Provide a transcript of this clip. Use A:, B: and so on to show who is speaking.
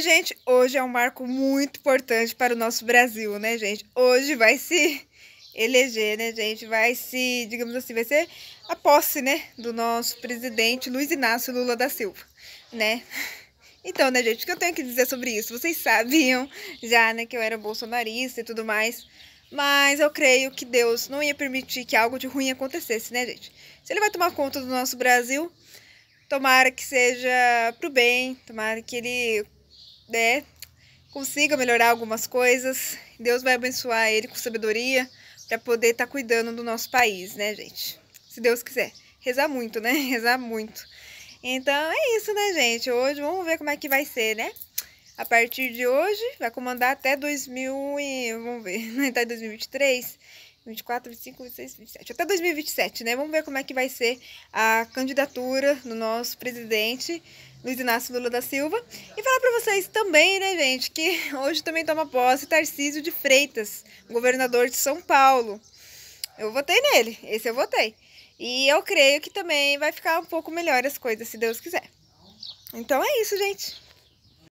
A: gente. Hoje é um marco muito importante para o nosso Brasil, né, gente? Hoje vai se eleger, né, gente? Vai se, digamos assim, vai ser a posse, né, do nosso presidente Luiz Inácio Lula da Silva, né? Então, né, gente, o que eu tenho que dizer sobre isso? Vocês sabiam já, né, que eu era bolsonarista e tudo mais, mas eu creio que Deus não ia permitir que algo de ruim acontecesse, né, gente? Se ele vai tomar conta do nosso Brasil, tomara que seja pro bem, tomara que ele né, consiga melhorar algumas coisas. Deus vai abençoar ele com sabedoria para poder estar tá cuidando do nosso país, né, gente? Se Deus quiser. Rezar muito, né? Rezar muito. Então é isso, né, gente? Hoje vamos ver como é que vai ser, né? A partir de hoje, vai comandar até 2000 e... vamos ver, né? Tá em 2023. 24, 25, 26, 27. Até 2027, né? Vamos ver como é que vai ser a candidatura do nosso presidente, Luiz Inácio Lula da Silva. E falar para vocês também, né, gente, que hoje também toma posse Tarcísio de Freitas, governador de São Paulo. Eu votei nele, esse eu votei. E eu creio que também vai ficar um pouco melhor as coisas, se Deus quiser. Então é isso, gente.